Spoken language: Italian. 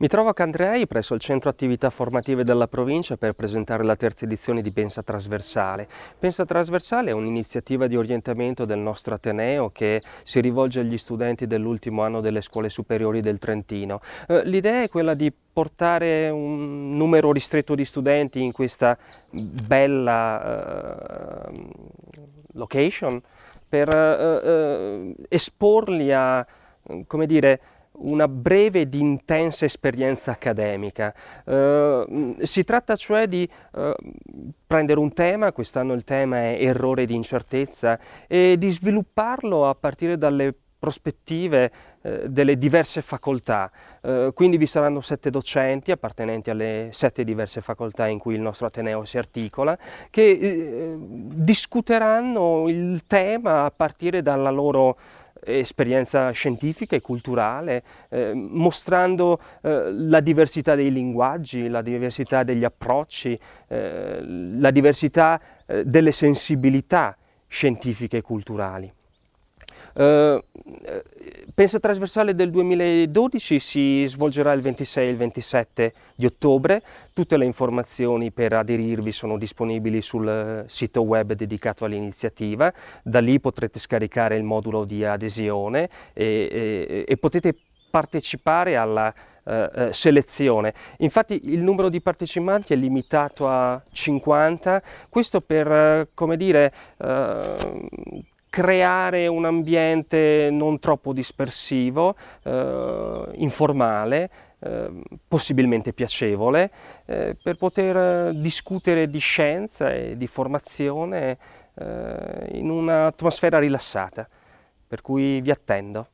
Mi trovo a Candrei, presso il Centro Attività Formative della provincia, per presentare la terza edizione di Pensa Trasversale. Pensa Trasversale è un'iniziativa di orientamento del nostro Ateneo che si rivolge agli studenti dell'ultimo anno delle scuole superiori del Trentino. Eh, l'idea è quella di portare un numero ristretto di studenti in questa bella uh, location per uh, uh, esporli a, come dire, una breve ed intensa esperienza accademica. Eh, si tratta cioè di eh, prendere un tema, quest'anno il tema è errore di incertezza, e di svilupparlo a partire dalle prospettive eh, delle diverse facoltà, eh, quindi vi saranno sette docenti appartenenti alle sette diverse facoltà in cui il nostro Ateneo si articola, che eh, discuteranno il tema a partire dalla loro esperienza scientifica e culturale, mostrando la diversità dei linguaggi, la diversità degli approcci, la diversità delle sensibilità scientifiche e culturali. Eh, eh, pensa Trasversale del 2012 si svolgerà il 26 e il 27 di ottobre, tutte le informazioni per aderirvi sono disponibili sul eh, sito web dedicato all'iniziativa, da lì potrete scaricare il modulo di adesione e, e, e potete partecipare alla selezione. Infatti il numero di partecipanti è limitato a 50, questo per, come dire, eh, creare un ambiente non troppo dispersivo, eh, informale, eh, possibilmente piacevole, eh, per poter eh, discutere di scienza e di formazione eh, in un'atmosfera rilassata. Per cui vi attendo.